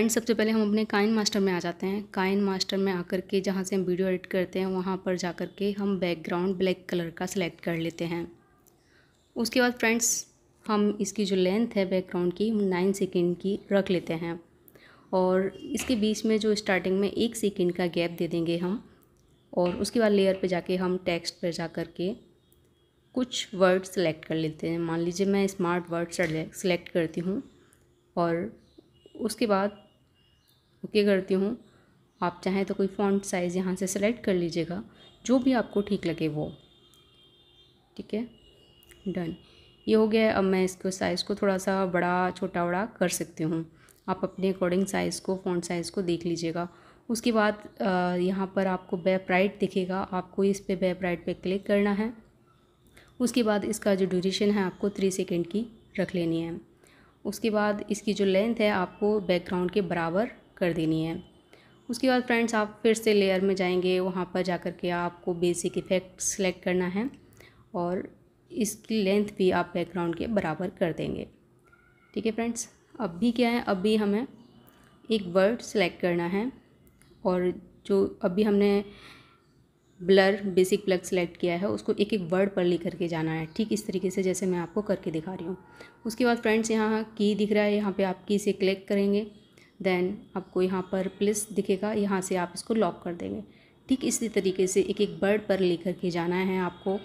friends सबसे पहले हम अपने काइन मास्टर में आ जाते हैं काइन मास्टर में आकर के जहाँ से हम वीडियो एडिट करते हैं वहाँ पर जा कर के हम बैकग्राउंड ब्लैक कलर का सिलेक्ट कर लेते हैं उसके बाद फ्रेंड्स हम इसकी जो लेंथ है बैकग्राउंड की हम नाइन सेकेंड की रख लेते हैं और इसके बीच में जो स्टार्टिंग में एक सेकेंड का गैप दे देंगे हम और उसके बाद लेयर पर जाके हम टेक्स्ट पर जा कर के कुछ वर्ड सेलेक्ट कर लेते हैं मान लीजिए मैं स्मार्ट वर्ड सेलेक्ट करती हूँ और उसके बाद ओके करती हूँ आप चाहें तो कोई फ़ॉन्ट साइज़ यहाँ से सेलेक्ट कर लीजिएगा जो भी आपको ठीक लगे वो ठीक है डन ये हो गया अब मैं इसको साइज़ को थोड़ा सा बड़ा छोटा बड़ा कर सकती हूँ आप अपने अकॉर्डिंग साइज़ को फ़ॉन्ट साइज़ को देख लीजिएगा उसके बाद यहाँ पर आपको बैप राइट दिखेगा आपको इस पर बैप राइट पर क्लिक करना है उसके बाद इसका जो ड्यूरेशन है आपको थ्री सेकेंड की रख लेनी है उसके बाद इसकी जो लेंथ है आपको बैकग्राउंड के बराबर कर देनी है उसके बाद फ्रेंड्स आप फिर से लेयर में जाएंगे वहाँ पर जा कर के आपको बेसिक इफ़ेक्ट सेलेक्ट करना है और इसकी लेंथ भी आप बैकग्राउंड के बराबर कर देंगे ठीक है फ्रेंड्स अब भी क्या है अभी हमें एक वर्ड सेलेक्ट करना है और जो अभी हमने ब्लर बेसिक प्लग सेलेक्ट किया है उसको एक एक वर्ड पर लिख करके जाना है ठीक इस तरीके से जैसे मैं आपको करके दिखा रही हूँ उसके बाद फ्रेंड्स यहाँ की दिख रहा है यहाँ पे आप की से क्लिक करेंगे देन आपको यहाँ पर प्लस दिखेगा यहाँ से आप इसको लॉक कर देंगे ठीक इसी तरीके से एक एक बर्ड पर लेकर के जाना है आपको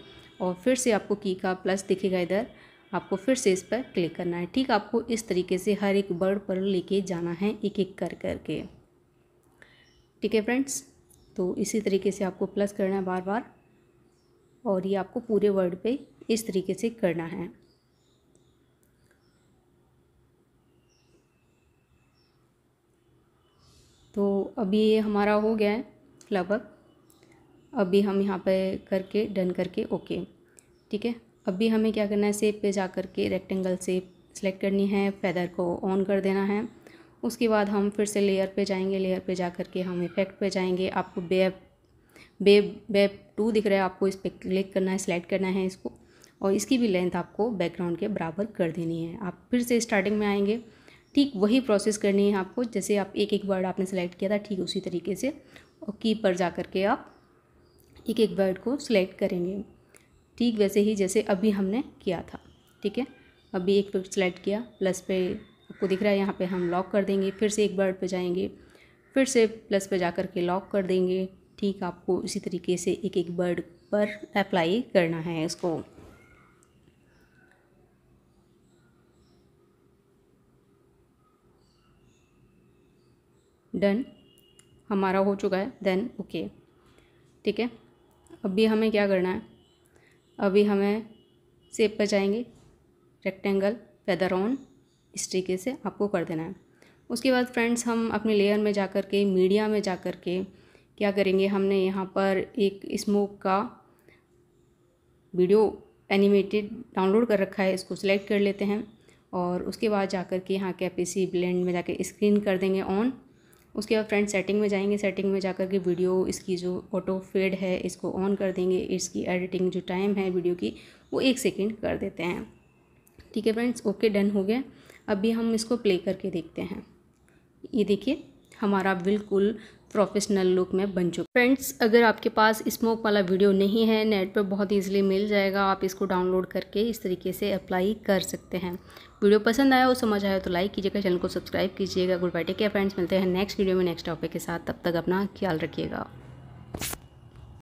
और फिर से आपको की का प्लस दिखेगा इधर आपको फिर से इस पर क्लिक करना है ठीक आपको इस तरीके से हर एक बर्ड पर लेके जाना है एक एक कर कर के ठीक है फ्रेंड्स तो इसी तरीके से आपको प्लस करना है बार बार और ये आपको पूरे वर्ड पे इस तरीके से करना है तो अभी ये हमारा हो गया है लगभग अभी हम यहाँ पे करके डन करके ओके ठीक है अभी हमें क्या करना है सेप पे जा कर के रेक्टेंगल सेप सेलेक्ट करनी है फैदर को ऑन कर देना है उसके बाद हम फिर से लेयर पे जाएंगे लेयर पे जा कर के हम इफेक्ट पे जाएंगे आपको बेब बेब बेब टू दिख रहा है आपको इस पर क्लिक करना है सेलेक्ट करना है इसको और इसकी भी लेंथ आपको बैकग्राउंड के बराबर कर देनी है आप फिर से स्टार्टिंग में आएंगे ठीक वही प्रोसेस करनी है आपको जैसे आप एक एक वर्ड आपने सेलेक्ट किया था ठीक उसी तरीके से और की पर जा कर के आप एक एक वर्ड को सिलेक्ट करेंगे ठीक वैसे ही जैसे अभी हमने किया था ठीक है अभी एक वर्ड सेलेक्ट किया प्लस पे आपको दिख रहा है यहाँ पे हम लॉक कर देंगे फिर से एक वर्ड पे जाएंगे फिर से प्लस पे जा कर के लॉक कर देंगे ठीक आपको इसी तरीके से एक एक वर्ड पर अप्लाई करना है इसको डन हमारा हो चुका है देन ओके ठीक है अभी हमें क्या करना है अभी हमें सेप पर जाएंगे रेक्टेंगल फैदर ऑन इस तरीके से आपको कर देना है उसके बाद फ्रेंड्स हम अपने लेयर में जा कर के मीडिया में जा कर के क्या करेंगे हमने यहाँ पर एक स्मोक का वीडियो एनिमेटेड डाउनलोड कर रखा है इसको सिलेक्ट कर लेते हैं और उसके बाद जा कर के यहाँ के सी ब्लेंड में जाकर स्क्रीन कर देंगे ऑन उसके बाद फ्रेंड सेटिंग में जाएंगे सेटिंग में जाकर के वीडियो इसकी जो ऑटो फेड है इसको ऑन कर देंगे इसकी एडिटिंग जो टाइम है वीडियो की वो एक सेकेंड कर देते हैं ठीक है फ्रेंड्स ओके डन हो गया अभी हम इसको प्ले करके देखते हैं ये देखिए हमारा बिल्कुल प्रोफेशनल लुक में बन चुका फ्रेंड्स अगर आपके पास स्मोक वाला वीडियो नहीं है नेट पर बहुत ईजिली मिल जाएगा आप इसको डाउनलोड करके इस तरीके से अप्लाई कर सकते हैं वीडियो पसंद आया हो समझ आया तो लाइक कीजिएगा चैनल को सब्सक्राइब कीजिएगा good bye take care friends मिलते हैं नेक्स्ट वीडियो में नेक्स्ट टॉपिक के साथ तब तक अपना ख्याल रखिएगा